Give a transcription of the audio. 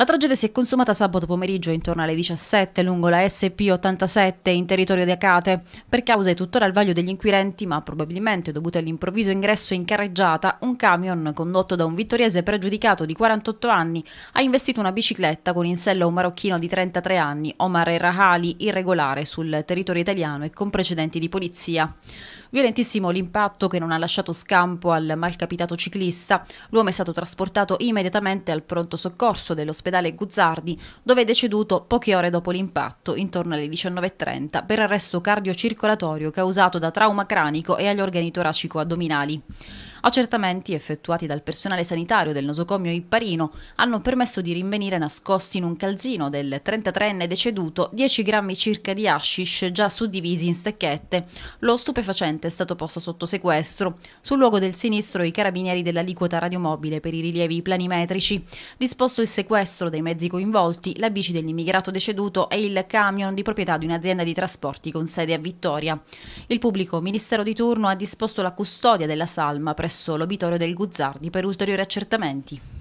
La tragedia si è consumata sabato pomeriggio intorno alle 17 lungo la SP87 in territorio di Acate. Per cause tuttora al vaglio degli inquirenti, ma probabilmente dovuto all'improvviso ingresso in carreggiata, un camion condotto da un vittoriese pregiudicato di 48 anni ha investito una bicicletta con in sella un marocchino di 33 anni, Omar Rahali, irregolare sul territorio italiano e con precedenti di polizia. Violentissimo l'impatto che non ha lasciato scampo al malcapitato ciclista. L'uomo è stato trasportato immediatamente al pronto soccorso dell'ospedale all'ospedale Guzzardi, dove è deceduto poche ore dopo l'impatto, intorno alle 19.30, per arresto cardiocircolatorio causato da trauma cranico e agli organi toracico addominali. Accertamenti effettuati dal personale sanitario del nosocomio Ipparino hanno permesso di rinvenire nascosti in un calzino del 33enne deceduto 10 grammi circa di hashish già suddivisi in stecchette. Lo stupefacente è stato posto sotto sequestro. Sul luogo del sinistro i carabinieri dell'aliquota radiomobile per i rilievi planimetrici. Disposto il sequestro dei mezzi coinvolti, la bici dell'immigrato deceduto e il camion di proprietà di un'azienda di trasporti con sede a Vittoria. Il pubblico ministero di turno ha disposto la custodia della salma presso presso l'obitorio del Guzzardi per ulteriori accertamenti.